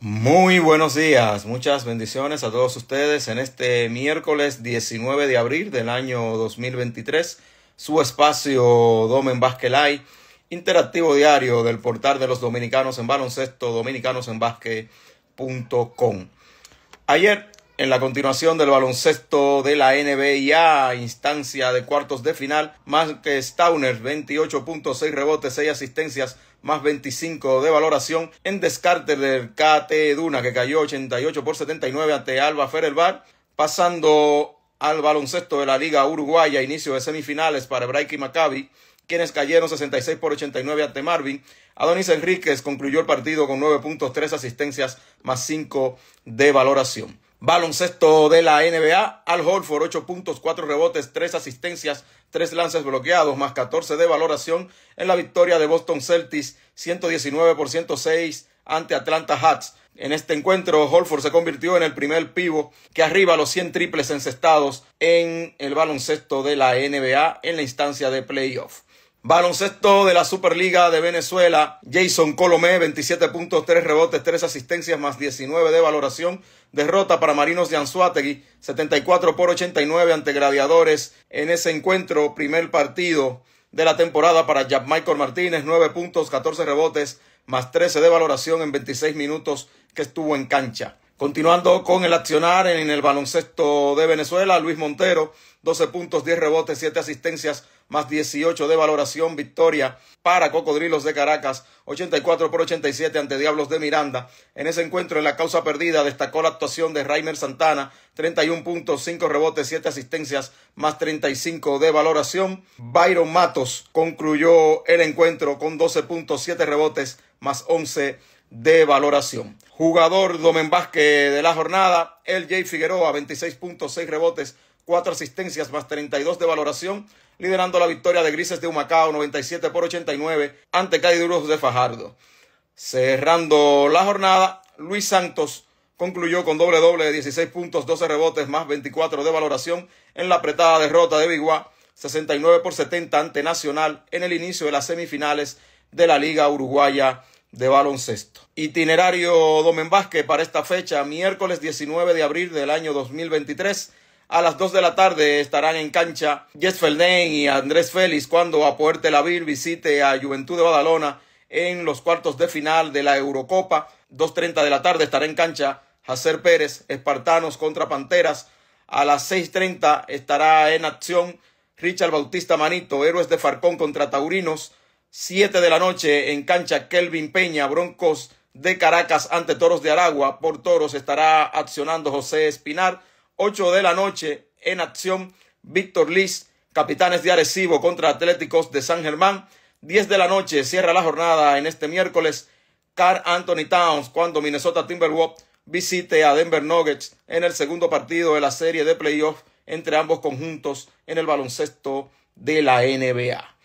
Muy buenos días, muchas bendiciones a todos ustedes en este miércoles 19 de abril del año 2023, su espacio Domen Live, interactivo diario del portal de los dominicanos en baloncesto, dominicanos Ayer en la continuación del baloncesto de la NBA, instancia de cuartos de final, más que Stauner, 28.6 rebotes, 6 asistencias, más 25 de valoración. En descarte del KT Duna, que cayó 88 por 79 ante Alba Ferelbar. Pasando al baloncesto de la Liga Uruguaya, inicio de semifinales para Braik y Maccabi, quienes cayeron 66 por 89 ante Marvin. Adonis Enríquez concluyó el partido con 9.3 asistencias más 5 de valoración. Baloncesto de la NBA, Al Holford 8 puntos, 4 rebotes, 3 asistencias, 3 lances bloqueados, más 14 de valoración en la victoria de Boston Celtics 119 por 106 ante Atlanta Hats. En este encuentro, Holford se convirtió en el primer pivo que arriba los 100 triples encestados en el baloncesto de la NBA en la instancia de playoff. Baloncesto de la Superliga de Venezuela, Jason Colomé, 27 puntos, 3 rebotes, 3 asistencias más 19 de valoración. Derrota para Marinos de Anzuategui, 74 por 89 ante Gladiadores en ese encuentro, primer partido de la temporada para Jack Michael Martínez, 9 puntos, 14 rebotes, más 13 de valoración en 26 minutos que estuvo en cancha. Continuando con el accionar en el baloncesto de Venezuela, Luis Montero, 12 puntos, 10 rebotes, 7 asistencias, más 18 de valoración, victoria para Cocodrilos de Caracas, 84 por 87 ante Diablos de Miranda. En ese encuentro, en la causa perdida, destacó la actuación de Raimer Santana, 31 puntos, 5 rebotes, 7 asistencias, más 35 de valoración. Byron Matos concluyó el encuentro con 12 puntos, 7 rebotes, más 11 de valoración. Jugador Domen Vázquez de la jornada, el Jay Figueroa, 26.6 rebotes, 4 asistencias más 32 de valoración, liderando la victoria de Grises de Humacao, 97 por 89, ante Duros de Fajardo. Cerrando la jornada, Luis Santos concluyó con doble doble de 16 puntos, 12 rebotes más 24 de valoración en la apretada derrota de Biguá, 69 por 70 ante Nacional en el inicio de las semifinales de la Liga Uruguaya de baloncesto. Itinerario Domen Vázquez para esta fecha, miércoles 19 de abril del año 2023. A las 2 de la tarde estarán en cancha Jess Felden y Andrés Félix cuando de la Vir visite a Juventud de Badalona en los cuartos de final de la Eurocopa. 2.30 de la tarde estará en cancha Jacer Pérez, Espartanos contra Panteras. A las 6.30 estará en acción Richard Bautista Manito, Héroes de Farcón contra Taurinos. 7 de la noche en cancha Kelvin Peña, Broncos de Caracas ante Toros de Aragua. Por Toros estará accionando José Espinar. 8 de la noche en acción Víctor Liz, Capitanes de Arecibo contra Atléticos de San Germán. 10 de la noche cierra la jornada en este miércoles. Car Anthony Towns cuando Minnesota Timberwolves visite a Denver Nuggets en el segundo partido de la serie de playoff entre ambos conjuntos en el baloncesto de la NBA.